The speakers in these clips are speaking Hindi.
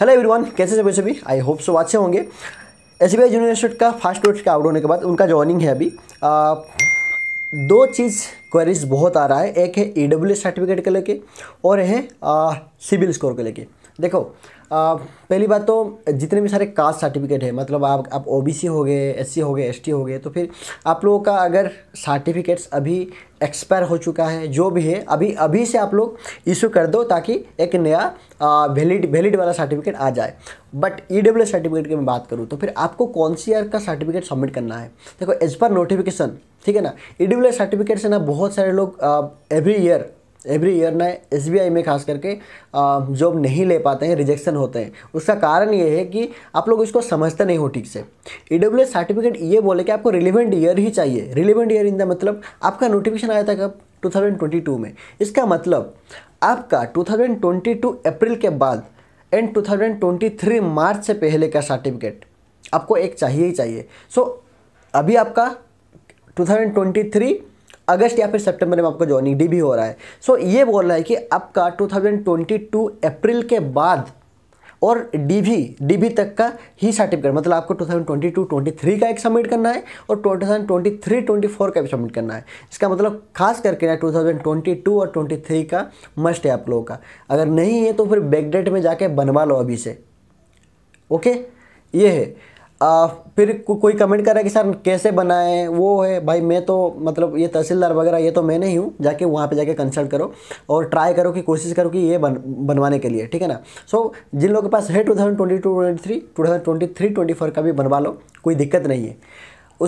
हेलो एवरीवन कैसे सभी सभी आई होप सो अच्छे होंगे एस बी आई यूनिवर्सिटी का फास्ट नोट का आउट होने के बाद उनका ज्वाइनिंग है अभी आ, दो चीज़ क्वेरीज बहुत आ रहा है एक है ई डब्ल्यू सर्टिफिकेट के लेके और है सिविल स्कोर के लेके देखो आ, पहली बात तो जितने भी सारे कास्ट सर्टिफिकेट है मतलब आप आप ओबीसी हो गए एससी हो गए एसटी हो गए तो फिर आप लोगों का अगर सर्टिफिकेट्स अभी एक्सपायर हो चुका है जो भी है अभी अभी से आप लोग इशू कर दो ताकि एक नया वैलिड वैलिड वाला सर्टिफिकेट आ जाए बट ई डब्ल्यू सर्टिफिकेट की मैं बात करूँ तो फिर आपको कौन सी ईयर का सर्टिफिकेट सबमिट करना है देखो एज पर नोटिफिकेशन ठीक है ना ई डब्ल्यू सर्टिफिकेट से ना बहुत सारे लोग एवरी ईयर एवरी ईयर ना एसबीआई में खास करके जॉब नहीं ले पाते हैं रिजेक्शन होते हैं उसका कारण ये है कि आप लोग इसको समझते नहीं हो ठीक से ई e सर्टिफिकेट ये बोले कि आपको रिलेवेंट ईयर ही चाहिए रिलेवेंट ईयर इन द मतलब आपका नोटिफिकेशन आया था कब 2022 में इसका मतलब आपका 2022 अप्रैल के बाद एंड 2023 मार्च से पहले का सर्टिफिकेट आपको एक चाहिए ही चाहिए सो so, अभी आपका 2023 अगस्त या फिर सितंबर में आपका ज्वाइनिंग डी भी हो रहा है सो so, ये बोल रहा है कि आपका 2022 अप्रैल के बाद और डीवी डीवी तक का ही सर्टिफिकेट मतलब आपको 2022-23 का एक सबमिट करना है और 2023-24 का भी सबमिट करना है इसका मतलब खास करके ना 2022 और 23 का मस्ट है आप लोगों का अगर नहीं है तो फिर बैकडेट में जाके बनवा लो अभी से ओके ये है आ, फिर को, कोई कमेंट कर रहा है कि सर कैसे बनाएं वो है भाई मैं तो मतलब ये तहसीलदार वगैरह ये तो मैं नहीं हूँ जाके वहाँ पे जाके कंसल्ट करो और ट्राई करो कि कोशिश करो कि ये बन बनवाने के लिए ठीक है ना सो so, जिन लोगों के पास है two thousand twenty two twenty three two thousand twenty three twenty four का भी बनवा लो कोई दिक्कत नहीं है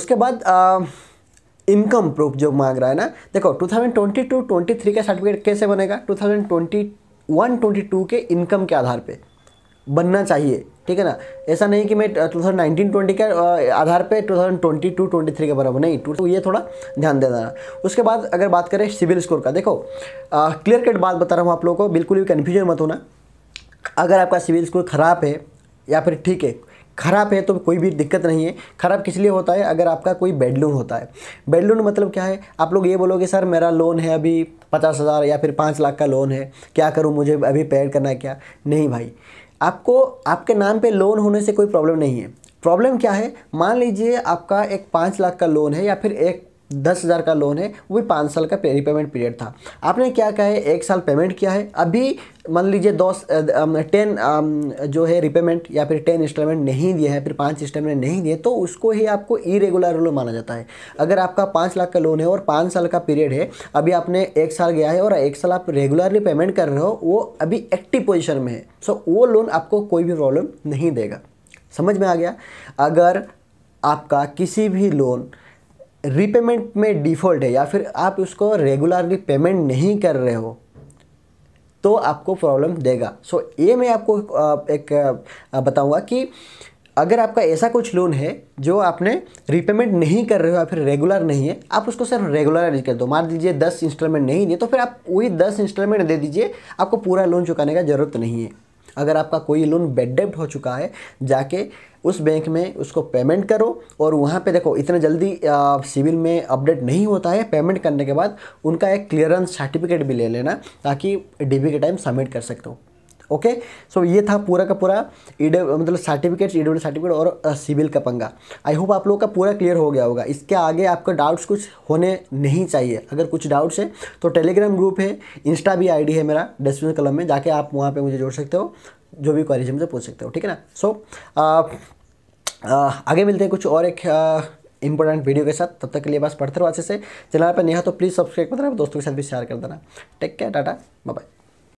उसके बाद आ, इनकम प्रूफ जो मांग रहा है ना देखो two thousand twenty two twenty three का सर्टिफिकेट कैसे बनेगा two thousand twenty one twenty two के इनकम के आधार पर बनना चाहिए ठीक है ना ऐसा नहीं कि मैं टू थाउजेंड नाइनटीन ट्वेंटी के आधार पे two thousand twenty two twenty three के बराबर नहीं टू तो ये थोड़ा ध्यान दे देना उसके बाद अगर बात करें सिविल स्कोर का देखो क्लियर कट बात बता रहा हूँ आप लोगों को बिल्कुल भी कन्फ्यूजन मत होना अगर आपका सिविल स्कोर ख़राब है या फिर ठीक है खराब है तो कोई भी दिक्कत नहीं है खराब किस लिए होता है अगर आपका कोई बेड लोन होता है बेड लोन मतलब क्या है आप लोग ये बोलोगे सर मेरा लोन है अभी पचास हज़ार या फिर पाँच लाख का लोन है क्या करूँ मुझे अभी पेड करना है क्या नहीं भाई आपको आपके नाम पे लोन होने से कोई प्रॉब्लम नहीं है प्रॉब्लम क्या है मान लीजिए आपका एक पाँच लाख का लोन है या फिर एक दस हज़ार का लोन है वो भी पाँच साल का रिपेमेंट पीरियड था आपने क्या कहा है एक साल पेमेंट किया है अभी मान लीजिए दो टेन जो है रिपेमेंट या फिर टेन इंस्टॉलमेंट नहीं दिया है फिर पाँच इंस्टॉलमेंट नहीं दिए तो उसको ही आपको इरेगुलर लोन माना जाता है अगर आपका पाँच लाख का लोन है और पाँच साल का पीरियड है अभी आपने एक साल गया है और एक साल आप रेगुलरली पेमेंट कर रहे हो वो अभी एक्टिव पोजिशन में है सो वो लोन आपको कोई भी प्रॉब्लम नहीं देगा समझ में आ गया अगर आपका किसी भी लोन रीपेमेंट में डिफ़ॉल्ट है या फिर आप उसको रेगुलरली पेमेंट नहीं कर रहे हो तो आपको प्रॉब्लम देगा सो so, ये मैं आपको एक बताऊंगा कि अगर आपका ऐसा कुछ लोन है जो आपने रीपेमेंट नहीं कर रहे हो या फिर रेगुलर नहीं है आप उसको सिर्फ रेगुलराइज कर दो मान लीजिए दस इंस्टॉलमेंट नहीं दिए तो फिर आप वही दस इंस्टॉलमेंट दे दीजिए आपको पूरा लोन चुकाने का ज़रूरत नहीं है अगर आपका कोई लोन बेड डेप्ट हो चुका है जाके उस बैंक में उसको पेमेंट करो और वहाँ पे देखो इतना जल्दी सिविल में अपडेट नहीं होता है पेमेंट करने के बाद उनका एक क्लियरेंस सर्टिफिकेट भी ले लेना ताकि डीबी के टाइम सबमिट कर सकते हो ओके सो ये था पूरा का पूरा ई मतलब सर्टिफिकेट ई सर्टिफिकेट और सिविल का पंगा आई होप आप लोग का पूरा क्लियर हो गया होगा इसके आगे आपका डाउट्स कुछ होने नहीं चाहिए अगर कुछ डाउट्स तो है तो टेलीग्राम ग्रुप है इंस्टा भी आईडी है मेरा डिस्क्रिप्शन कलम में जाके आप वहाँ पर मुझे जोड़ सकते हो जो भी क्वारीज मुझे पूछ सकते हो ठीक है ना सो so, आगे मिलते हैं कुछ और एक इंपॉर्टेंट वीडियो के साथ तब तक के लिए बस पढ़ते रहो अच्छे से चैनल पर नहीं हो तो प्लीज़ सब्सक्राइब कर देना दोस्तों के साथ भी शेयर कर देना टेक केयर टाटा बाय